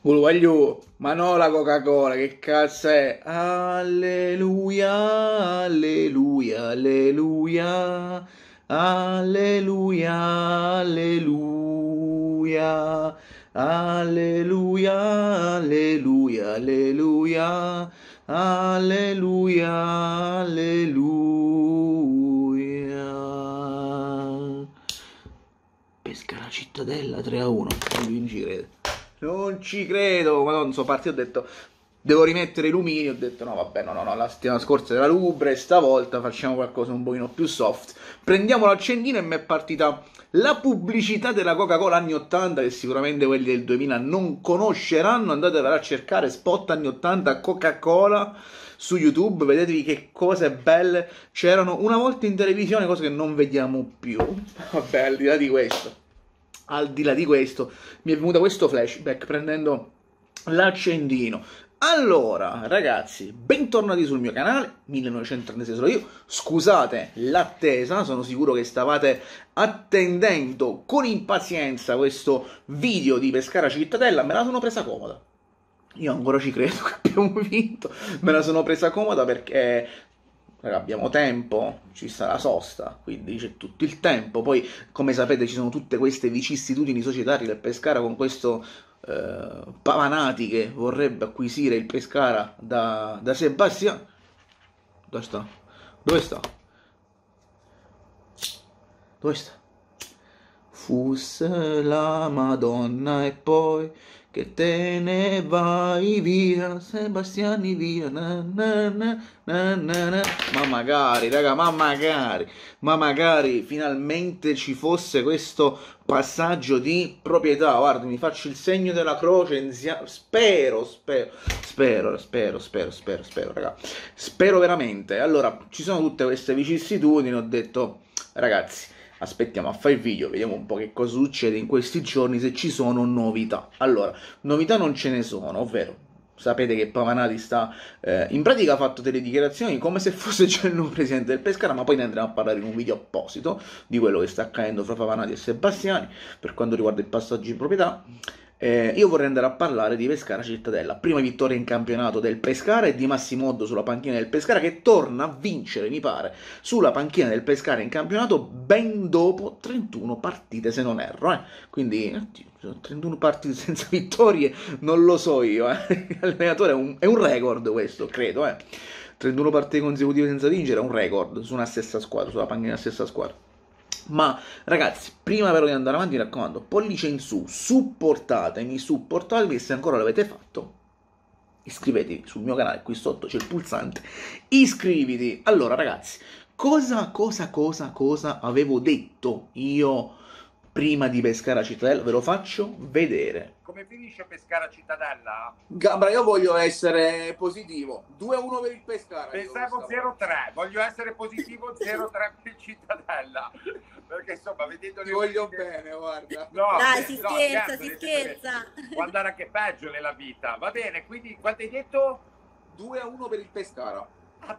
Voglio, ma no la Coca-Cola, che cazzo è? Alleluia, alleluia, alleluia, alleluia, alleluia, alleluia, alleluia, alleluia, alleluia, alleluia. Pesca la cittadella 3 a 1, voglio vincere non ci credo, ma non so, partito ho detto devo rimettere i lumini, ho detto no vabbè no no no, la settimana scorsa era lubre, stavolta facciamo qualcosa un pochino più soft. Prendiamo l'accendino e mi è partita la pubblicità della Coca-Cola anni 80 che sicuramente quelli del 2000 non conosceranno, andate a cercare spot anni 80 Coca-Cola su YouTube, vedetevi che cose belle c'erano una volta in televisione, cose che non vediamo più. Vabbè, al di là di questo al di là di questo, mi è venuto questo flashback prendendo l'accendino. Allora, ragazzi, bentornati sul mio canale, 1936 sono io, scusate l'attesa, sono sicuro che stavate attendendo con impazienza questo video di Pescara Cittadella, me la sono presa comoda, io ancora ci credo che abbiamo vinto. Me la sono presa comoda perché abbiamo tempo, ci sta la sosta, quindi c'è tutto il tempo. Poi, come sapete, ci sono tutte queste vicissitudini societarie del Pescara con questo eh, Pavanati che vorrebbe acquisire il Pescara da, da Sebastian. Dove sta? Dove sta? Dove sta? Fusse la Madonna e poi che te ne vai via, Sebastiani via, na, na, na, ma magari, raga, ma magari, ma magari finalmente ci fosse questo passaggio di proprietà, guarda, mi faccio il segno della croce, spero, spero, spero, spero, spero, spero, spero, raga, spero veramente, allora, ci sono tutte queste vicissitudini, ho detto, ragazzi, aspettiamo a fare il video, vediamo un po' che cosa succede in questi giorni, se ci sono novità. Allora, novità non ce ne sono, ovvero sapete che Pavanati sta eh, in pratica ha fatto delle dichiarazioni come se fosse già il nuovo presidente del Pescara ma poi ne andremo a parlare in un video apposito di quello che sta accadendo fra Pavanati e Sebastiani per quanto riguarda il passaggio in proprietà eh, io vorrei andare a parlare di Pescara Cittadella, prima vittoria in campionato del Pescara e di Massimo Oddo sulla panchina del Pescara che torna a vincere, mi pare, sulla panchina del Pescara in campionato ben dopo 31 partite, se non erro. Eh. Quindi, oddio, 31 partite senza vittorie, non lo so io. Eh. L'allenatore è un, è un record questo, credo. Eh. 31 partite consecutive senza vincere è un record su una stessa squadra, sulla panchina della stessa squadra. Ma ragazzi, prima però di andare avanti, mi raccomando, pollice in su, supportatemi, supportatemi se ancora l'avete fatto. Iscrivetevi sul mio canale, qui sotto c'è il pulsante. Iscriviti. Allora, ragazzi, cosa, cosa, cosa, cosa avevo detto io prima di Pescara Cittadella, ve lo faccio vedere. Come finisce Pescara Cittadella? Gabra, io voglio essere positivo. 2-1 per il Pescara. Pensavo 0-3, voglio essere positivo 0-3 per il Cittadella. Perché insomma, vedendo Ti voglio video... bene, guarda. No, Dai, si no, scherza, no, certo, si scherza. Può andare anche peggio nella vita. Va bene, quindi quanto hai detto? 2-1 per il Pescara. Ah,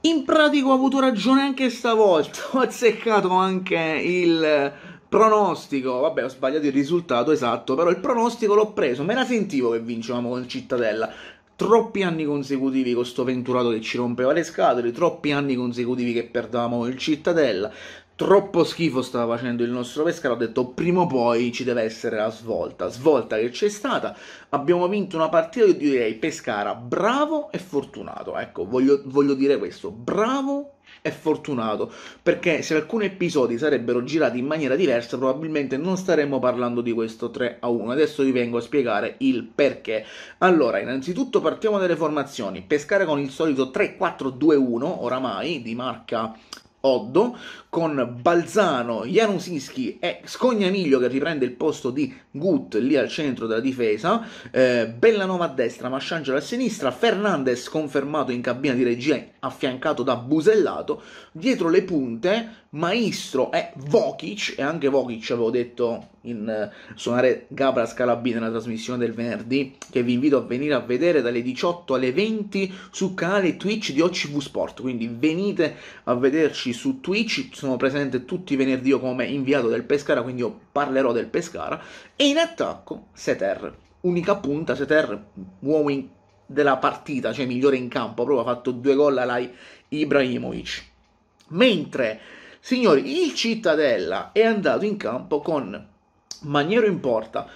In pratica ho avuto ragione anche stavolta, ho azzeccato anche il Pronostico, vabbè ho sbagliato il risultato esatto, però il pronostico l'ho preso, me la sentivo che vincevamo con Cittadella. Troppi anni consecutivi con sto venturato che ci rompeva le scatole, troppi anni consecutivi che perdavamo con il Cittadella, troppo schifo stava facendo il nostro Pescara, ho detto prima o poi ci deve essere la svolta, svolta che c'è stata, abbiamo vinto una partita che direi Pescara bravo e fortunato, ecco voglio, voglio dire questo, bravo è fortunato, perché se alcuni episodi sarebbero girati in maniera diversa probabilmente non staremmo parlando di questo 3 a 1. Adesso vi vengo a spiegare il perché. Allora, innanzitutto partiamo dalle formazioni. Pescare con il solito 3-4-2-1 oramai di marca Oddo con Balzano, Janusinski e Scognamiglio che riprende il posto di Gut lì al centro della difesa, eh, Bellanova a destra, Masciangelo a sinistra, Fernandez confermato in cabina di regia affiancato da Busellato, dietro le punte Maestro e Vokic, e anche Vokic avevo detto in eh, suonare Gabra Scalabì nella trasmissione del venerdì, che vi invito a venire a vedere dalle 18 alle 20 sul canale Twitch di OCV Sport, quindi venite a vederci su Twitch, sono presente tutti i venerdì come inviato del Pescara, quindi io parlerò del Pescara. E in attacco Seter, unica punta, Seter, uomo in, della partita, cioè migliore in campo, proprio ha fatto due gol alla Ibrahimovic. Mentre, signori, il Cittadella è andato in campo con Maniero in porta,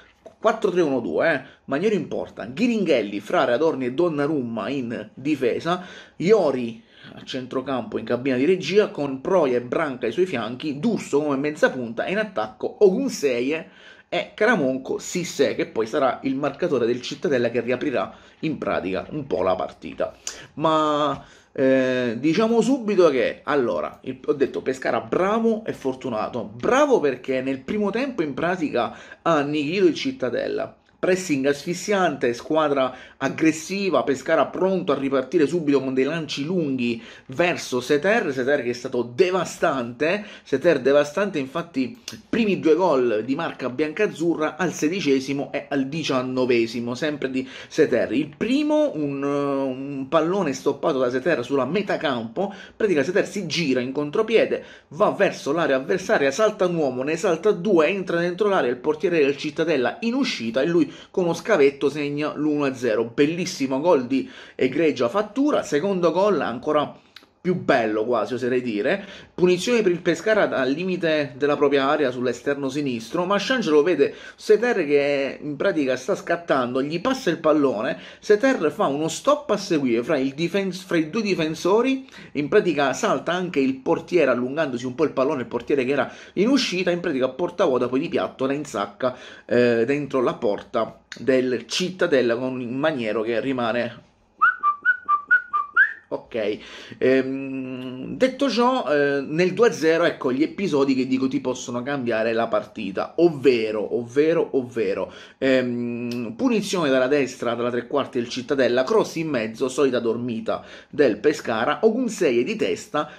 4-3-1-2, eh? Maniero in porta, Ghiringhelli, Frare, Adorni e Donnarumma in difesa, Iori a centrocampo in cabina di regia con Proia e Branca ai suoi fianchi, D'Urso come mezza punta e in attacco Ogunseye e Caramonco Sisse che poi sarà il marcatore del Cittadella che riaprirà in pratica un po' la partita. Ma eh, diciamo subito che, allora, il, ho detto Pescara bravo e fortunato. Bravo perché nel primo tempo in pratica ha annichilito il Cittadella pressing asfissiante, squadra aggressiva, Pescara pronto a ripartire subito con dei lanci lunghi verso Seter, Seter che è stato devastante, Seter devastante infatti primi due gol di marca biancazzurra al sedicesimo e al diciannovesimo, sempre di Seter, il primo un, un pallone stoppato da Seter sulla metà campo, pratica Seter si gira in contropiede, va verso l'area avversaria, salta un uomo, ne salta due, entra dentro l'area, il portiere del Cittadella in uscita e lui con uno scavetto segna l'1-0, bellissimo gol di egregia fattura, secondo gol ancora più bello quasi oserei dire punizione per il Pescara al limite della propria area sull'esterno sinistro ma Shangelo vede Seter che in pratica sta scattando gli passa il pallone Seter fa uno stop a seguire fra, difens- fra i due difensori in pratica salta anche il portiere allungandosi un po' il pallone il portiere che era in uscita in pratica porta vuota poi di piatto la insacca eh, dentro la porta del Cittadella con un maniero che rimane Ok, ehm, detto ciò, eh, nel 2-0, ecco gli episodi che dico ti possono cambiare la partita, ovvero, ovvero, ovvero, ehm, punizione dalla destra, dalla tre quarti del Cittadella, cross in mezzo, solita dormita del Pescara, Ogunseye di testa,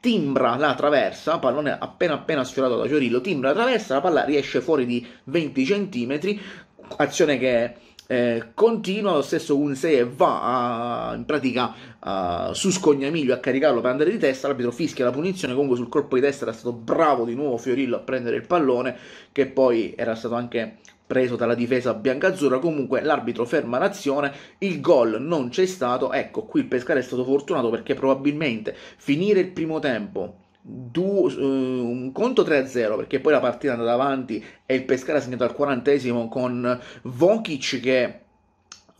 timbra la traversa, pallone appena appena sfiorato da Fiorillo, timbra la traversa, la palla riesce fuori di 20 cm, azione che eh, continua lo stesso Unsei e va a, in pratica a, su Scognamiglio a caricarlo per andare di testa, l'arbitro fischia la punizione, comunque sul colpo di testa era stato bravo di nuovo Fiorillo a prendere il pallone che poi era stato anche preso dalla difesa biancazzurra. Comunque l'arbitro ferma l'azione, il gol non c'è stato. Ecco, qui il Pescara è stato fortunato perché probabilmente finire il primo tempo du, uh, eh, un conto 3-0 perché poi la partita è andata avanti e il Pescara ha segnato al quarantesimo con Vokic che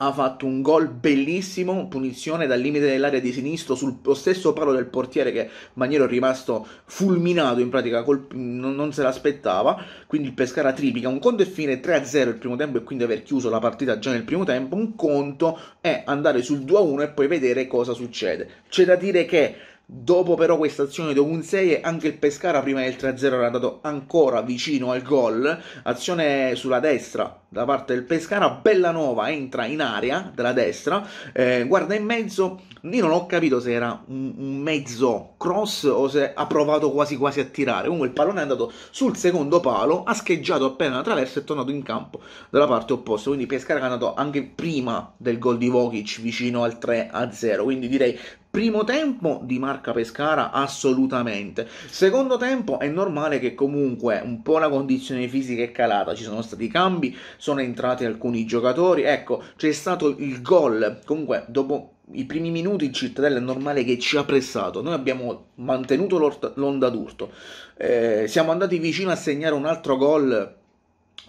ha fatto un gol bellissimo, punizione dal limite dell'area di sinistro sul stesso palo del portiere che Maniero è rimasto fulminato in pratica, colp- non, non, se l'aspettava, quindi il Pescara triplica, un conto è fine 3-0 il primo tempo e quindi aver chiuso la partita già nel primo tempo, un conto è andare sul 2-1 e poi vedere cosa succede. C'è da dire che Dopo però questa azione dopo un 6 anche il Pescara prima del 3-0 era andato ancora vicino al gol, azione sulla destra da parte del Pescara, Bellanova entra in area della destra, eh, guarda in mezzo, io non ho capito se era un, un, mezzo cross o se ha provato quasi quasi a tirare, comunque il pallone è andato sul secondo palo, ha scheggiato appena attraverso e è tornato in campo dalla parte opposta, quindi Pescara è andato anche prima del gol di Vokic vicino al 3-0, quindi direi Primo tempo di Marca Pescara assolutamente. Secondo tempo è normale che comunque un po' la condizione fisica è calata, ci sono stati cambi, sono entrati alcuni giocatori, ecco, c'è stato il gol. Comunque dopo i primi minuti il Cittadella è normale che ci ha pressato, noi abbiamo mantenuto l'onda d'urto, eh, siamo andati vicino a segnare un altro gol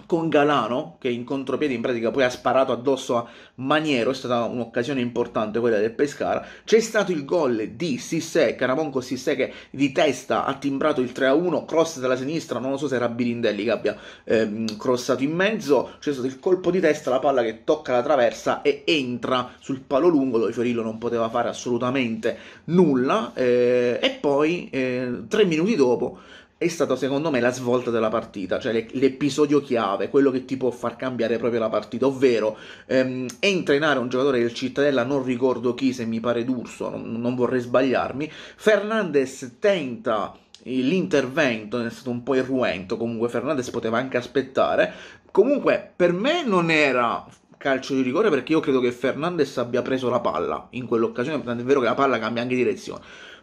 con Galano che in contropiede in pratica poi ha sparato addosso a Maniero, è stata un'occasione importante quella del Pescara, c'è stato il gol di Sissè, Caramonco Sissè che di testa ha timbrato il 3-1, cross dalla sinistra, non lo so se era Birindelli che abbia ehm, crossato in mezzo, c'è stato il colpo di testa, la palla che tocca la traversa e entra sul palo lungo dove Fiorillo non poteva fare assolutamente nulla eh, e poi eh, tre minuti dopo è stata secondo me la svolta della partita, cioè l'episodio chiave, quello che ti può far cambiare proprio la partita, ovvero ehm, entra in area un giocatore del Cittadella, non ricordo chi, se mi pare D'Urso, non, non vorrei sbagliarmi, Fernandez tenta eh, l'intervento è stato un po' irruento, comunque Fernandez poteva anche aspettare. Comunque per me non era calcio di rigore perché io credo che Fernandez abbia preso la palla in quell'occasione, tanto è vero che la palla cambia anche direzione.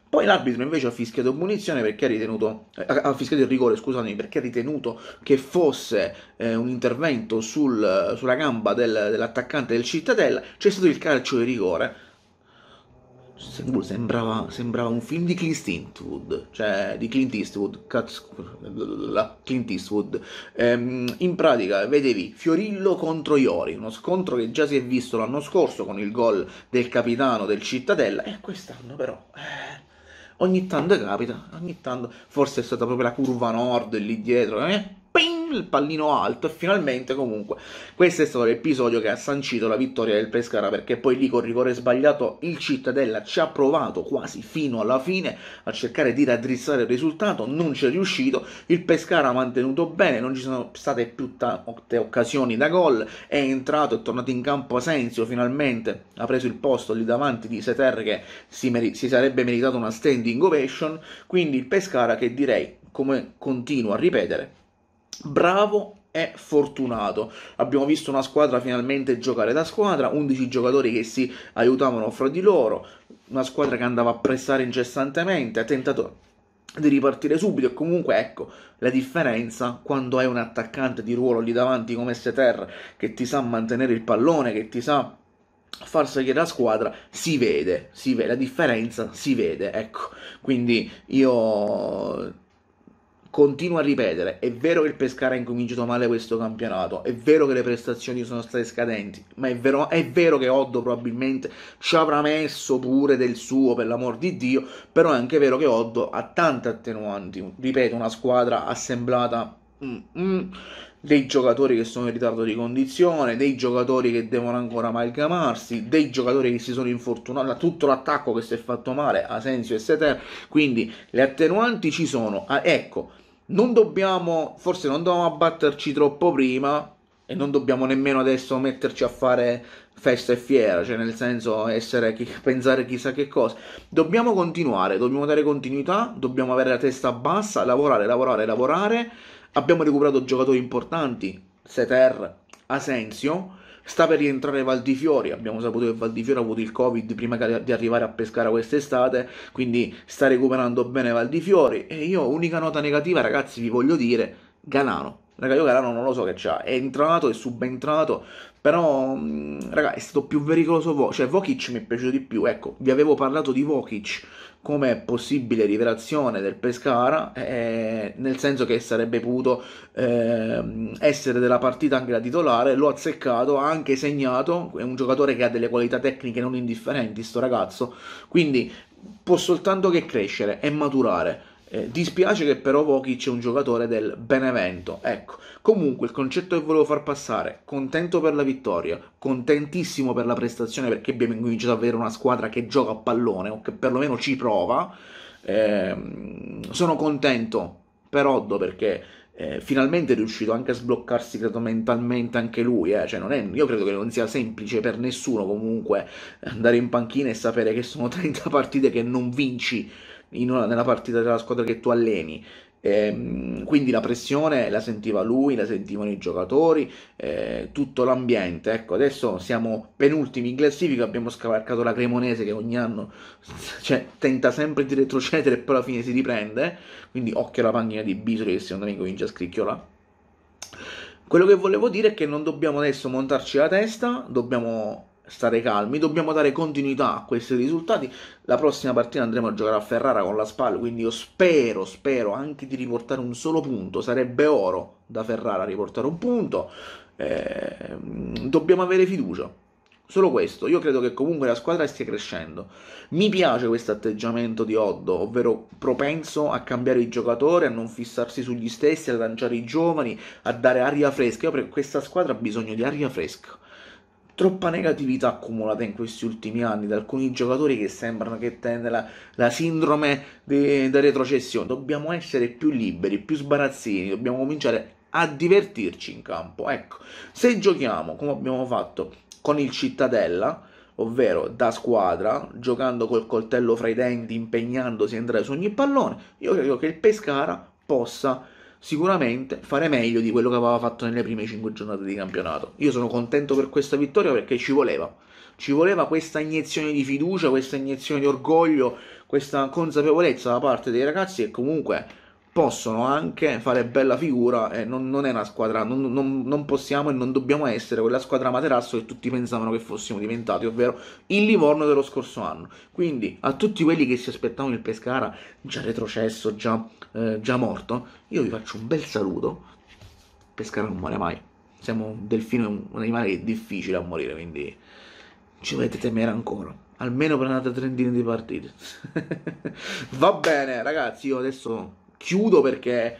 Poi l'arbitro invece ha fischiato punizione perché ha ritenuto, eh, ha fischiato il rigore, scusatemi, perché ha ritenuto che fosse eh, un intervento sul, sulla gamba del, dell'attaccante del Cittadella, c'è stato il calcio di rigore. Sembrava, sembrava, un film di Clint Eastwood, cioè di Clint Eastwood, Clint Eastwood. Ehm, in pratica vedevi Fiorillo contro Iori, uno scontro che già si è visto l'anno scorso con il gol del capitano del Cittadella e quest'anno però... Eh, ogni tanto capita, ogni tanto, forse è stata proprio la curva nord lì dietro, eh? il pallino alto e finalmente comunque questo è stato l'episodio che ha sancito la vittoria del Pescara perché poi lì con rigore sbagliato il Cittadella ci ha provato quasi fino alla fine a cercare di raddrizzare il risultato, non ci è riuscito, il Pescara ha mantenuto bene, non ci sono state più tante occasioni da gol, è entrato, è tornato in campo Asensio finalmente, ha preso il posto lì davanti di Seter che si, meri- si sarebbe meritato una standing ovation, quindi il Pescara che direi, come continuo a ripetere, bravo e fortunato. Abbiamo visto una squadra finalmente giocare da squadra, 11 giocatori che si aiutavano fra di loro, una squadra che andava a pressare incessantemente, ha tentato di ripartire subito e comunque ecco la differenza quando hai un attaccante di ruolo lì davanti come Seter che ti sa mantenere il pallone, che ti sa far salire la squadra si vede, si vede, la differenza si vede, ecco. Quindi io continuo a ripetere, è vero che il Pescara ha incominciato male questo campionato, è vero che le prestazioni sono state scadenti, ma è vero, è vero che Oddo probabilmente ci avrà messo pure del suo, per l'amor di Dio, però è anche vero che Oddo ha tante attenuanti, ripeto, una squadra assemblata... Mm, mm, dei giocatori che sono in ritardo di condizione, dei giocatori che devono ancora amalgamarsi, dei giocatori che si sono infortunati, tutto l'attacco che si è fatto male, Asensio e Seter, quindi le attenuanti ci sono, ah, ecco, non dobbiamo, forse non dobbiamo abbatterci troppo prima e non dobbiamo nemmeno adesso metterci a fare festa e fiera, cioè nel senso essere, chi, pensare chissà che cosa. Dobbiamo continuare, dobbiamo dare continuità, dobbiamo avere la testa bassa, lavorare, lavorare, lavorare. Abbiamo recuperato giocatori importanti, Seter, Asensio Sta per rientrare Valdifiori, abbiamo saputo che Valdifiori ha avuto il Covid prima di arrivare a Pescara quest'estate, quindi sta recuperando bene Valdifiori. E io, unica nota negativa, ragazzi, vi voglio dire, Galano, Raga, io Carano non lo so che c'ha, è entrato, è subentrato, però, mm, raga, è stato più pericoloso Vo- cioè Vokic mi è piaciuto di più, ecco, vi avevo parlato di Vokic come possibile rivelazione del Pescara, eh, nel senso che sarebbe potuto eh, essere della partita anche da titolare, l'ho azzeccato, ha anche segnato, è un giocatore che ha delle qualità tecniche non indifferenti, sto ragazzo, quindi può soltanto che crescere e maturare. Eh, dispiace che però Vokic è un giocatore del Benevento. Ecco, comunque il concetto che volevo far passare, contento per la vittoria, contentissimo per la prestazione perché abbiamo incominciato ad avere una squadra che gioca a pallone o che perlomeno ci prova. Eh, sono contento per Oddo perché eh, finalmente è riuscito anche a sbloccarsi credo mentalmente anche lui eh. cioè, è, io credo che non sia semplice per nessuno comunque andare in panchina e sapere che sono 30 partite che non vinci una, nella partita della squadra che tu alleni. Ehm, quindi la pressione la sentiva lui, la sentivano i giocatori, eh, tutto l'ambiente. Ecco, adesso siamo penultimi in classifica, abbiamo scavalcato la Cremonese che ogni anno cioè, tenta sempre di retrocedere e poi alla fine si riprende. Quindi occhio alla panchina di Bisoli che secondo me comincia a scricchiolare. Quello che volevo dire è che non dobbiamo adesso montarci la testa, dobbiamo stare calmi, dobbiamo dare continuità a questi risultati. La prossima partita andremo a giocare a Ferrara con la SPAL, quindi io spero, spero anche di riportare un solo punto, sarebbe oro da Ferrara riportare un punto. Eh, dobbiamo avere fiducia. Solo questo, io credo che comunque la squadra stia crescendo. Mi piace questo atteggiamento di Oddo, ovvero propenso a cambiare i giocatori, a non fissarsi sugli stessi, a lanciare i giovani, a dare aria fresca. Io per questa squadra ha bisogno di aria fresca troppa negatività accumulata in questi ultimi anni da alcuni giocatori che sembrano che tende la, la sindrome da retrocessione. Dobbiamo essere più liberi, più sbarazzini, dobbiamo cominciare a divertirci in campo. Ecco, se giochiamo come abbiamo fatto con il Cittadella, ovvero da squadra, giocando col coltello fra i denti, impegnandosi a entrare su ogni pallone, io credo che il Pescara possa sicuramente fare meglio di quello che aveva fatto nelle prime 5 giornate di campionato. Io sono contento per questa vittoria perché ci voleva. Ci voleva questa iniezione di fiducia, questa iniezione di orgoglio, questa consapevolezza da parte dei ragazzi che comunque possono anche fare bella figura e non, non è una squadra, non, non, non, possiamo e non dobbiamo essere quella squadra materasso che tutti pensavano che fossimo diventati, ovvero il Livorno dello scorso anno. Quindi a tutti quelli che si aspettavano il Pescara già retrocesso, già, eh, già morto, io vi faccio un bel saluto. Pescara non muore mai, siamo un delfino, un animale che è difficile a morire, quindi ci dovete temere ancora almeno per un'altra trentina di partite. Va bene, ragazzi, io adesso chiudo perché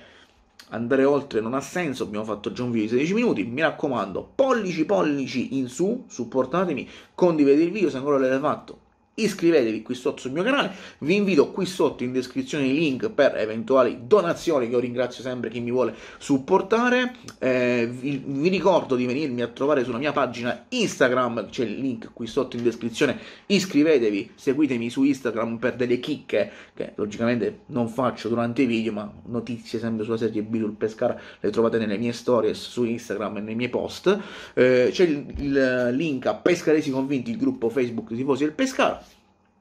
andare oltre non ha senso, abbiamo fatto già un video di 16 minuti, mi raccomando, pollici pollici in su, supportatemi, condividete il video se ancora l'avete fatto, iscrivetevi qui sotto sul mio canale, vi invito qui sotto in descrizione i link per eventuali donazioni, io ringrazio sempre chi mi vuole supportare, eh, vi, vi, ricordo di venirmi a trovare sulla mia pagina Instagram, c'è il link qui sotto in descrizione, iscrivetevi, seguitemi su Instagram per delle chicche, che logicamente non faccio durante i video, ma notizie sempre sulla serie B sul Pescara le trovate nelle mie stories su Instagram e nei miei post, eh, c'è il, il, link a Pescaresi Convinti, il gruppo Facebook Tifosi del Pescara,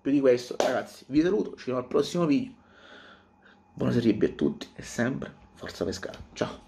più di questo ragazzi vi saluto ci vediamo al prossimo video buona serie a tutti e sempre forza pescara ciao